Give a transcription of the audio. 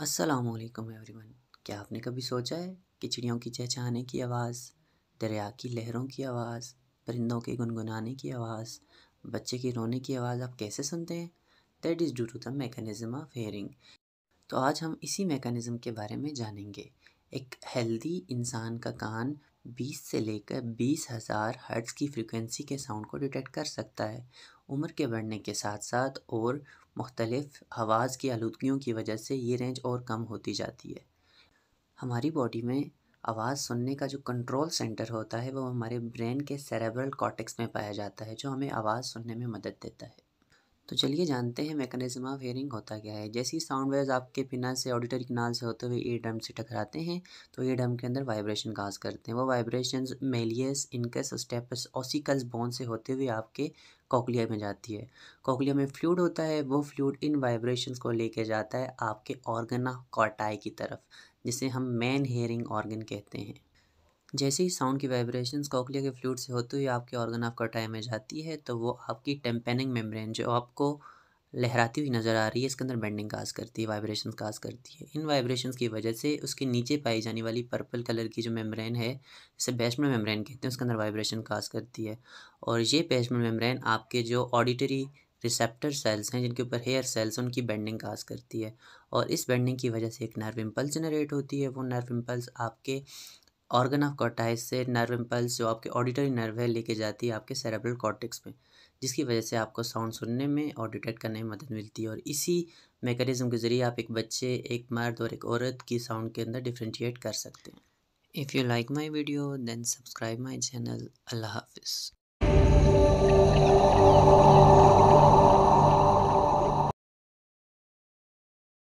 वालेकुम एवरीवन क्या आपने कभी सोचा है कि चिड़ियों की चहचहाने की आवाज़ दरिया की लहरों की आवाज़ परिंदों के गुनगुनाने की आवाज़ बच्चे के रोने की आवाज़ आप कैसे सुनते हैं that is due to the mechanism of hearing तो आज हम इसी मेकानिज़म के बारे में जानेंगे एक हेल्दी इंसान का कान 20 से लेकर बीस हज़ार हर्ट्स की फ्रिक्वेंसी के साउंड को डिटेक्ट कर सकता है उम्र के बढ़ने के साथ साथ और मुख्तलिफ़ हवास की आलूदगियों की वजह से ये रेंज और कम होती जाती है हमारी बॉडी में आवाज़ सुनने का जो कंट्रोल सेंटर होता है वो हमारे ब्रेन के सेरेब्रल कॉटेक्स में पाया जाता है जो हमें आवाज़ सुनने में मदद देता है तो चलिए जानते हैं मैकेनिज्म ऑफ हेयरिंग होता क्या है जैसे ही साउंड वेव्स आपके पिना से ऑडिटरी किनाल से होते हुए ईयर ड्रम से टकराते हैं तो ईयर ड्रम के अंदर वाइब्रेशन काज करते हैं वो vibration malleus incus stapes ossicles bone से होते हुए आपके कोकलिया में जाती है कोकलिया में फ्लूड होता है वो फ्लूड इन वाइब्रेशन को लेके जाता है आपके ऑर्गना कॉटाई की तरफ जिसे हम मेन हेयरिंग ऑर्गन कहते हैं जैसे ही साउंड की वाइब्रेशंस कॉकलिया के फ्लूड से होते हुए आपके ऑर्गन ऑफ कटाई में जाती है तो वो आपकी टेम्पेनिंग मेम्ब्रेन जो आपको लहराती हुई नज़र आ रही है इसके अंदर बेंडिंग काज करती है वाइब्रेशन काज करती है इन वाइब्रेशन की वजह से उसके नीचे पाई जाने वाली पर्पल कलर की जो मेम्ब्रेन है जिसे बेस्टमेंट मेम्ब्रेन कहते हैं उसके अंदर वाइब्रेशन काज करती है और ये बेस्टमेंट मेम्ब्रेन आपके जो ऑडिटरी रिसेप्टर सेल्स हैं जिनके ऊपर हेयर सेल्स उनकी बेंडिंग काज करती है और इस बेंडिंग की वजह से एक नर्व इम्पल्स जनरेट होती है वो नर्व इम्पल्स आपके ऑर्गन ऑफ कॉटाइस से नर्व इम्पल्स जो आपके ऑडिटरी नर्व है लेके जाती है आपके सेरेब्रल कॉर्टेक्स में जिसकी वजह से आपको साउंड सुनने में और डिटेक्ट करने में मदद मिलती है और इसी मेकनिज़म के ज़रिए आप एक बच्चे एक मर्द और एक औरत की साउंड के अंदर डिफ्रेंशिएट कर सकते हैं if you like my video then subscribe my channel अल्लाह हाफिज़